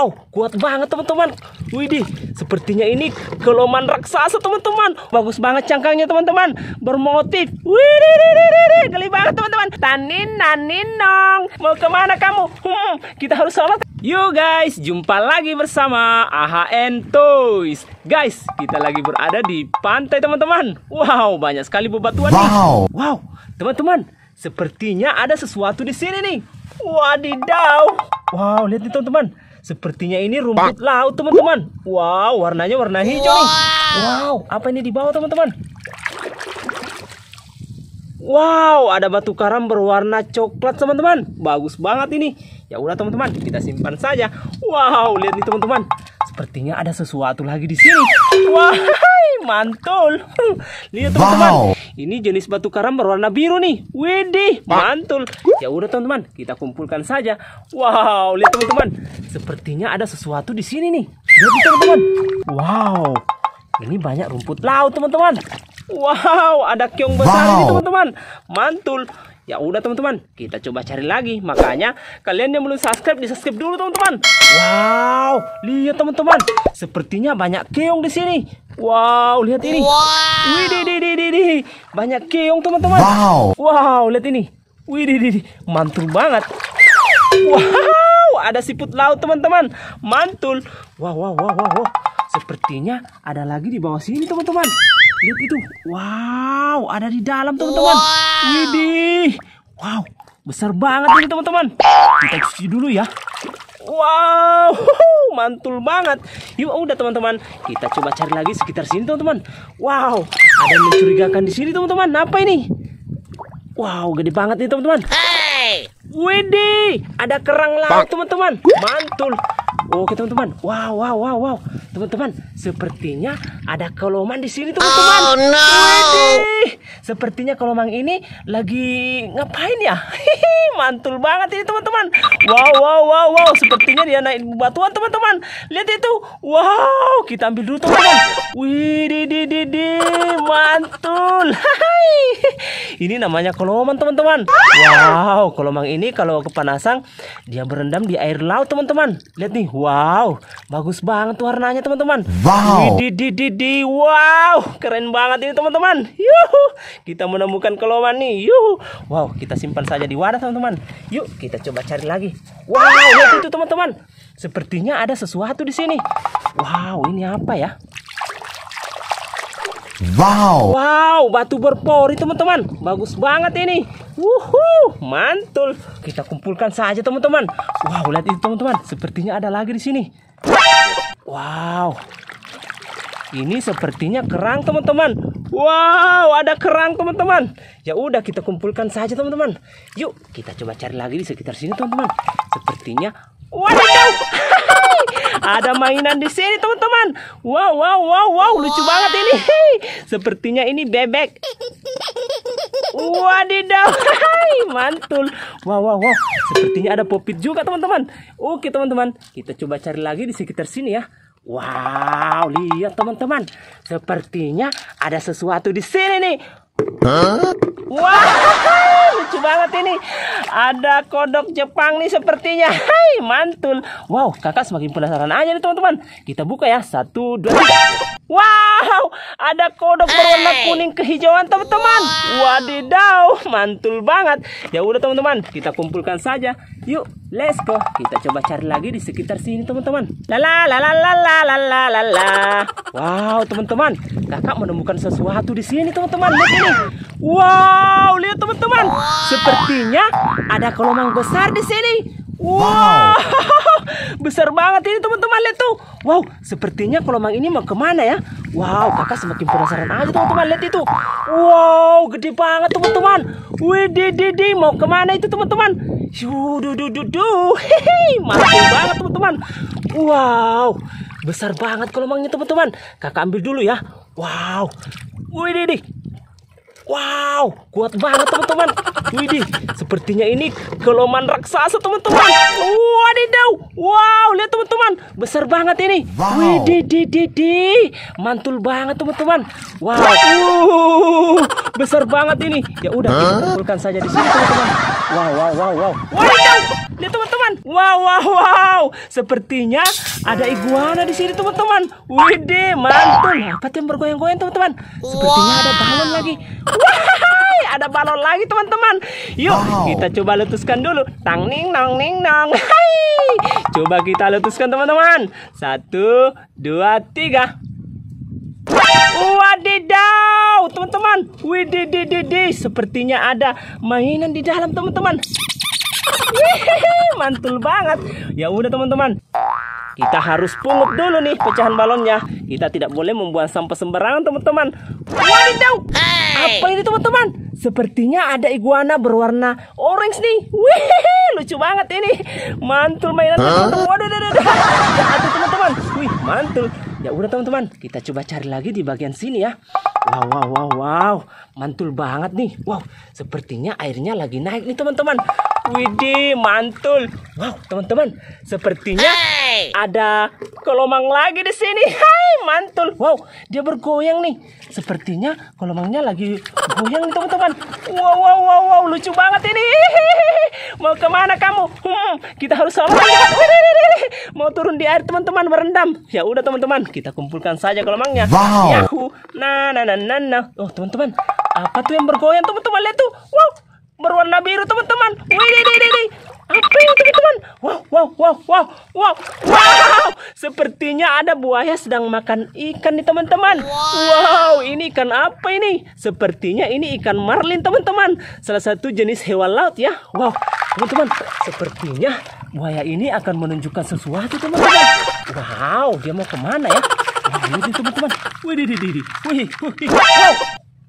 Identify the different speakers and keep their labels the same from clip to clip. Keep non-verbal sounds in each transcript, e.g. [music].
Speaker 1: Wow, kuat banget teman-teman. Widih, sepertinya ini keloman raksasa teman-teman. Bagus banget cangkangnya teman-teman. Bermotif. Widih, geli banget teman-teman. Tanin, nong. Mau kemana kamu? Hmm, kita harus selamat. Yo guys, jumpa lagi bersama AHN Toys. Guys, kita lagi berada di pantai teman-teman. Wow, banyak sekali bebatuan. Wow. Nih. Wow, teman-teman. Sepertinya ada sesuatu di sini nih. Wadidaw. Wow, lihat nih teman-teman Sepertinya ini rumput laut, teman-teman. Wow, warnanya warna hijau wow. nih. Wow, apa ini di bawah, teman-teman? Wow, ada batu karam berwarna coklat, teman-teman. Bagus banget ini. Ya udah, teman-teman, kita simpan saja. Wow, lihat nih, teman-teman. Sepertinya ada sesuatu lagi di sini. Wow mantul. [laughs] Lihat teman-teman. Wow. Ini jenis batu karam berwarna biru nih. Widih, mantul. Ya udah teman-teman, kita kumpulkan saja. Wow, lihat teman-teman. Sepertinya ada sesuatu di sini nih. Lihat teman-teman. Wow. Ini banyak rumput laut, teman-teman. Wow, ada keong besar wow. ini, teman-teman. Mantul ya udah teman-teman kita coba cari lagi makanya kalian yang belum subscribe di subscribe dulu teman-teman wow lihat teman-teman sepertinya banyak keong di sini wow lihat ini wow. Widih, di, di, di, di. banyak keong teman-teman wow wow lihat ini Wih, di, di, di. mantul banget wow ada siput laut teman-teman mantul wow wow wow wow, wow. sepertinya ada lagi di bawah sini teman-teman Lihat itu. Wow, ada di dalam teman-teman. Wow. Widih. Wow, besar banget ini teman-teman. Kita cuci dulu ya. Wow, [laughs] mantul banget. Yuk udah teman-teman, kita coba cari lagi sekitar sini teman-teman. Wow, ada yang mencurigakan di sini teman-teman. Apa ini? Wow, gede banget nih teman-teman. Hey. Widih, ada kerang laut teman-teman. Mantul. Oke teman-teman. Wow, wow, wow, wow teman-teman sepertinya ada koloman di sini oh, teman-teman oh no sepertinya kolomang ini lagi ngapain ya [laughs] mantul banget ini teman-teman wow wow wow wow sepertinya dia naik batuan teman-teman lihat itu wow kita ambil dulu teman-teman wih di di di mantul [laughs] Hai. ini namanya koloman teman-teman wow kolomang ini kalau kepanasan dia berendam di air laut teman-teman lihat nih wow bagus banget warnanya teman teman-teman. Wow. Di, di, di, di. Wow, keren banget ini teman-teman. Yuhu. Kita menemukan keloman nih. Yuhu. Wow, kita simpan saja di wadah teman-teman. Yuk, kita coba cari lagi. Wow, lihat itu teman-teman. Sepertinya ada sesuatu di sini. Wow, ini apa ya? Wow. Wow, batu berpori teman-teman. Bagus banget ini. Wuhu, mantul. Kita kumpulkan saja teman-teman. Wow, lihat itu teman-teman. Sepertinya ada lagi di sini. Wow. Ini sepertinya kerang, teman-teman. Wow, ada kerang, teman-teman. Ya udah kita kumpulkan saja, teman-teman. Yuk, kita coba cari lagi di sekitar sini, teman-teman. Sepertinya Wow, [laughs] Ada mainan di sini, teman-teman. Wow, wow, wow, wow, lucu banget ini. [laughs] Sepertinya ini bebek. Wadidaw, [laughs] mantul. Wow, wow, wow. Sepertinya ada popit juga, teman-teman. Oke, teman-teman. Kita coba cari lagi di sekitar sini ya. Wow, lihat teman-teman. Sepertinya ada sesuatu di sini nih. Huh? Wow, lucu banget ini. Ada kodok Jepang nih sepertinya. Hai, mantul. Wow, kakak semakin penasaran aja nih teman-teman. Kita buka ya. Satu, dua, tiga. Wow, ada kodok eh. berwarna kuning kehijauan teman-teman. Wadidaw, mantul banget. Ya udah teman-teman, kita kumpulkan saja. Yuk, let's go. Kita coba cari lagi di sekitar sini teman-teman. Lalalalalalalalala. Wow, teman-teman, kakak menemukan sesuatu di sini teman-teman. Lihat ini. Wow, lihat teman-teman. Sepertinya ada kolomang besar di sini. wow. Besar banget ini teman-teman lihat tuh. Wow, sepertinya kolomang ini mau kemana ya? Wow, kakak semakin penasaran aja teman-teman lihat itu. Wow, gede banget teman-teman. Wih, dede mau kemana itu teman-teman? Yudu, du, du, du. Hehehe, banget teman-teman. Wow, besar banget kolomangnya teman-teman. Kakak ambil dulu ya. Wow, wih dede Wow, kuat banget teman-teman. Widih, sepertinya ini keloman raksasa teman-teman. Wadidaw, wow, lihat teman-teman, besar banget ini. Wow. Widih, di, di, di. mantul banget teman-teman. Wow, uh, besar banget ini. Ya udah, kita kumpulkan saja di sini teman-teman. Wow, wow, wow, wow. Wadidaw, Lihat teman-teman. Wow, wow, wow. Sepertinya ada iguana di sini teman-teman. Widih, mantul. Apa yang bergoyang-goyang teman-teman? Sepertinya ada balon lagi. Wah, ada balon lagi teman-teman. Yuk, kita coba letuskan dulu. Tang ning nong ning nong. Hai. Coba kita letuskan teman-teman. Satu, dua, tiga. Wadidaw, teman-teman. Wididididi, sepertinya ada mainan di dalam, teman-teman mantul banget ya udah teman-teman kita harus pungut dulu nih pecahan balonnya kita tidak boleh membuang sampah sembarangan teman-teman wadidaw apa ini teman-teman sepertinya ada iguana berwarna orange nih wih lucu banget ini mantul mainan teman-teman teman-teman wih mantul Ya udah teman-teman, kita coba cari lagi di bagian sini ya. Wow, wow, wow, wow. Mantul banget nih. Wow, sepertinya airnya lagi naik nih teman-teman. Widih, mantul. Teman-teman, sepertinya hey! ada kelomang lagi di sini. Hai, mantul. Wow, dia bergoyang nih. Sepertinya kelomangnya lagi goyang teman-teman. Wow, wow, wow, wow, lucu banget ini. [laughs] Mau kemana kamu? Hmm, kita harus selamat. [laughs] Mau turun di air, teman-teman, berendam. Ya udah, teman-teman, kita kumpulkan saja kolomangnya. Wow. Yahoo. Nah, nah, nah, nah, nah. Oh, teman-teman, apa tuh yang bergoyang, teman-teman? Lihat tuh. Wow, berwarna biru, teman-teman. Wih, wih, wih. Apa ini teman-teman? Wow, wow, wow, wow, wow, wow. Sepertinya ada buaya sedang makan ikan nih teman-teman. Wow. ini ikan apa ini? Sepertinya ini ikan marlin teman-teman. Salah satu jenis hewan laut ya. Wow, teman-teman. Sepertinya buaya ini akan menunjukkan sesuatu teman-teman. Wow, dia mau kemana ya? Wah, teman-teman. Wih, wih, wih, wih, wih. Wow,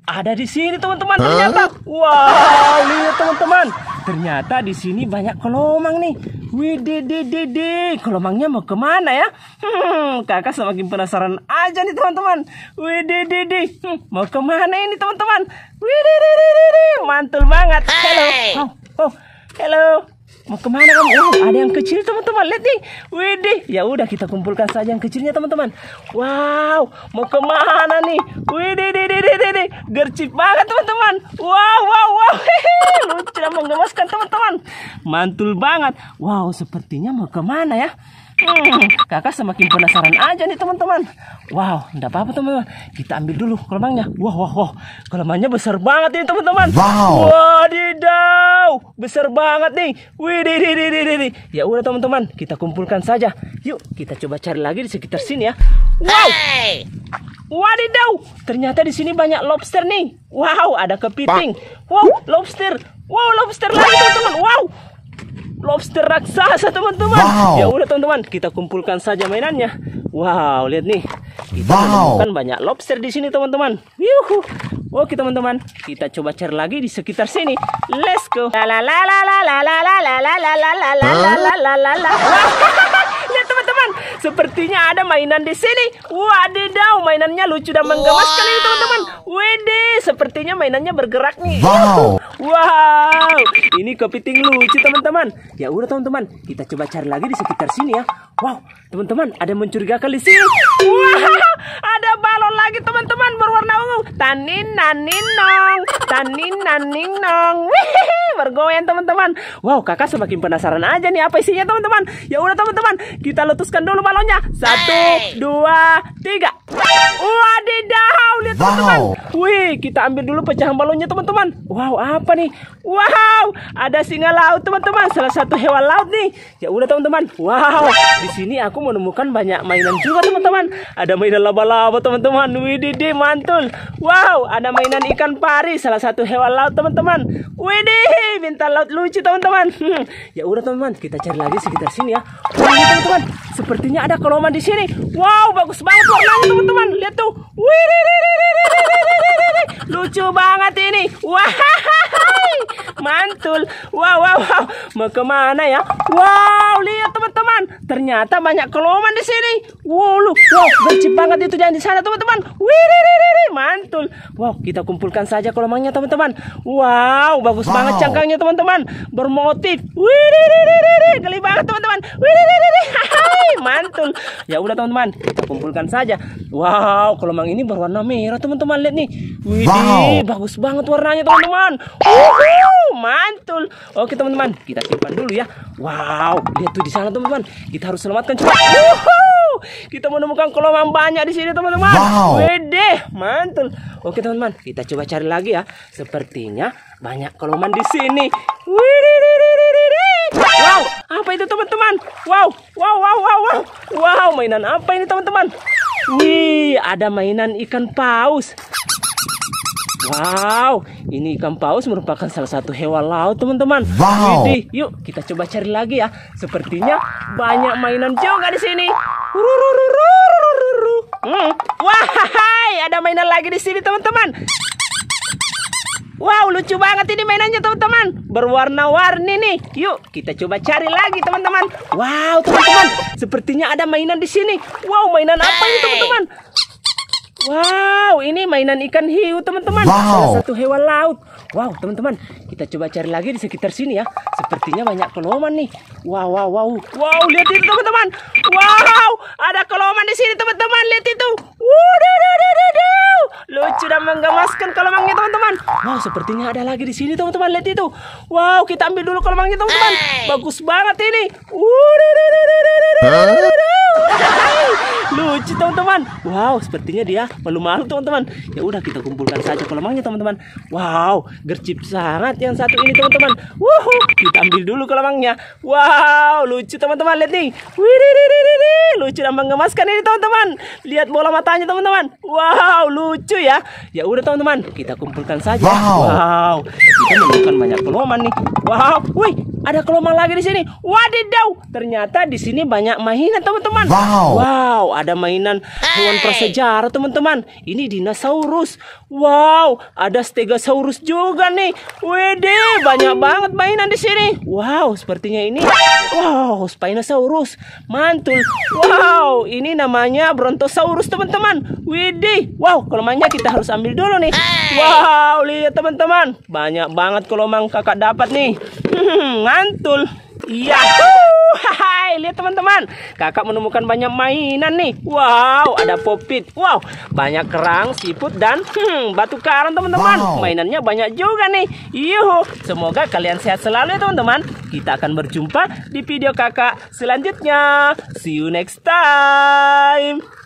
Speaker 1: ada di sini teman-teman ternyata. Wow, lihat teman-teman. Ternyata di sini banyak kelomang nih. Widededede, kelomangnya mau kemana ya? Hmm, kakak semakin penasaran aja nih teman-teman. Widedede, hmm, mau kemana ini teman-teman? Widededede, mantul banget. Hello, oh, oh, hello. Mau kemana kamu? Oh, ada yang kecil teman-teman. Lihat nih. Widih. Ya udah kita kumpulkan saja yang kecilnya teman-teman. Wow, mau kemana nih? Widih, deh, deh, deh, deh. Gercip banget teman-teman. Wow, wow, wow. Lucu dan menggemaskan teman-teman. Mantul banget. Wow, sepertinya mau kemana ya? Hmm, kakak semakin penasaran aja nih teman-teman. Wow, tidak apa-apa teman-teman. Kita ambil dulu kelembangnya. Wah, wah, wah. Kelembangnya besar banget nih teman-teman. Wow. Wadidaw. Besar banget nih. Wih, di, di, di, di. Ya udah teman-teman, kita kumpulkan saja. Yuk, kita coba cari lagi di sekitar sini ya. Wow. Hey. Wadidaw, ternyata di sini banyak lobster nih. Wow, ada kepiting. Wow, lobster. Wow, lobster lagi teman-teman. Wow, lobster raksasa teman-teman. Wow. Ya udah teman-teman, kita kumpulkan saja mainannya. Wow, lihat nih. Kita wow. menemukan banyak lobster di sini teman-teman. Oke teman-teman, kita coba cari lagi di sekitar sini. Let's go. Lihat teman-teman, sepertinya ada mainan di sini. Wadidaw, mainannya lucu dan menggemaskan ini teman-teman. Wede, sepertinya mainannya bergerak nih. Wow. Wow, ini kepiting lucu teman-teman. Ya udah teman-teman, kita coba cari lagi di sekitar sini ya. Wow, teman-teman, ada mencurigakan di sini. Wow, ada balon lagi teman-teman berwarna ungu. Tanina nanin nong, tanin, nanin nong. bergoyang teman-teman. Wow, kakak semakin penasaran aja nih apa isinya teman-teman. Ya udah teman-teman, kita letuskan dulu balonnya. Satu, dua, tiga. Wadidaw, lihat wow. teman-teman. Wih, kita ambil dulu pecahan balonnya teman-teman. Wow, apa nih? Wow, ada singa laut teman-teman, salah satu hewan laut nih. Ya udah teman-teman. Wow, di sini aku menemukan banyak mainan juga teman-teman. Ada mainan laba-laba teman-teman. Widih, mantul. Wow, ada mainan ikan pari, salah satu hewan laut teman-teman. Widih, bintang laut lucu teman-teman hmm. ya udah teman-teman kita cari lagi sekitar sini ya wah oh, iya, teman-teman sepertinya ada kelomang di sini wow bagus banget warnanya teman-teman lihat tuh Wih, lucu banget ini wah mantul wow wow wow mau kemana ya wow lihat teman-teman ternyata banyak kelomang di sini Wow, lu, wow, gercep banget itu jangan di sana teman-teman. mantul. Wow, kita kumpulkan saja kolamannya teman-teman. Wow, bagus wow. banget cangkangnya teman-teman. Bermotif. Wih, geli banget teman-teman. mantul. Ya udah teman-teman, kita kumpulkan saja. Wow, kelomang ini berwarna merah teman-teman. Lihat nih. Wih, wow. bagus banget warnanya teman-teman. mantul. Oke teman-teman, kita simpan dulu ya. Wow, lihat tuh di sana teman-teman. Kita harus selamatkan. Wuhu! Kita menemukan kolam banyak di sini teman-teman. Wow. Wede, mantul. Oke teman-teman, kita coba cari lagi ya. Sepertinya banyak koloman di sini. Wow, apa itu teman-teman? Wow, wow, wow, wow, wow. Wow, mainan apa ini teman-teman? Wih, ada mainan ikan paus. Wow, ini ikan paus merupakan salah satu hewan laut, teman-teman. Wow. Jadi, yuk kita coba cari lagi ya. Sepertinya banyak mainan juga di sini. Hmm. Wahai, ada mainan lagi di sini teman-teman. Wow, lucu banget ini mainannya teman-teman. Berwarna-warni nih. Yuk, kita coba cari lagi teman-teman. Wow, teman-teman. Sepertinya ada mainan di sini. Wow, mainan apa ini teman-teman? Wow, ini mainan ikan hiu, teman-teman. Wow. Salah satu hewan laut. Wow, teman-teman, kita coba cari lagi di sekitar sini ya. Sepertinya banyak koloman nih. Wow, wow, wow. Wow, lihat itu teman-teman. Wow, ada koloman di sini teman-teman. Lihat itu. wow Lucu dan menggemaskan kelomangnya teman-teman. Wow, sepertinya ada lagi di sini teman-teman. Lihat itu. Wow, kita ambil dulu kelomangnya teman-teman. Bagus banget ini. wow [laughs] lucu teman-teman wow sepertinya dia malu-malu teman-teman ya udah kita kumpulkan saja kelomangnya teman-teman wow gercip sangat yang satu ini teman-teman wow kita ambil dulu kelomangnya wow lucu teman-teman lihat nih Widididididi. lucu dan mengemaskan ini teman-teman lihat bola matanya teman-teman wow lucu ya ya udah teman-teman kita kumpulkan saja wow, wow. kita menemukan banyak keloman nih wow wih ada kelomang lagi di sini. Wadidaw, ternyata di sini banyak mainan teman-teman. Wow. Wow, ada mainan hewan prasejarah teman-teman. Ini dinosaurus. Wow, ada stegosaurus juga nih. Wede, banyak banget mainan di sini. Wow, sepertinya ini. Wow, spinosaurus. Mantul. Wow, ini namanya brontosaurus teman-teman. Wede, wow, kelomangnya kita harus ambil dulu nih. Wow, lihat teman-teman, banyak banget kelomang kakak dapat nih. [laughs] mantul. Yahoo! Hai, lihat teman-teman. Kakak menemukan banyak mainan nih. Wow, ada popit. Wow, banyak kerang, siput dan hmm, batu karang, teman-teman. Wow. Mainannya banyak juga nih. Yuhu, semoga kalian sehat selalu ya, teman-teman. Kita akan berjumpa di video kakak selanjutnya. See you next time.